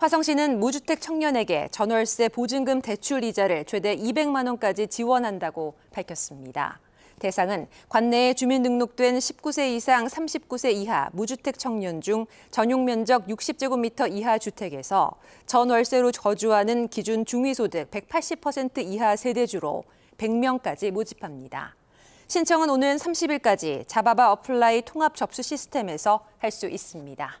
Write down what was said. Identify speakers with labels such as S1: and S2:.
S1: 화성시는 무주택 청년에게 전월세 보증금 대출 이자를 최대 200만 원까지 지원한다고 밝혔습니다. 대상은 관내에 주민등록된 19세 이상 39세 이하 무주택 청년 중 전용 면적 60제곱미터 이하 주택에서 전월세로 거주하는 기준 중위소득 180% 이하 세대주로 100명까지 모집합니다. 신청은 오는 30일까지 자바바 어플라이 통합 접수 시스템에서 할 수 있습니다.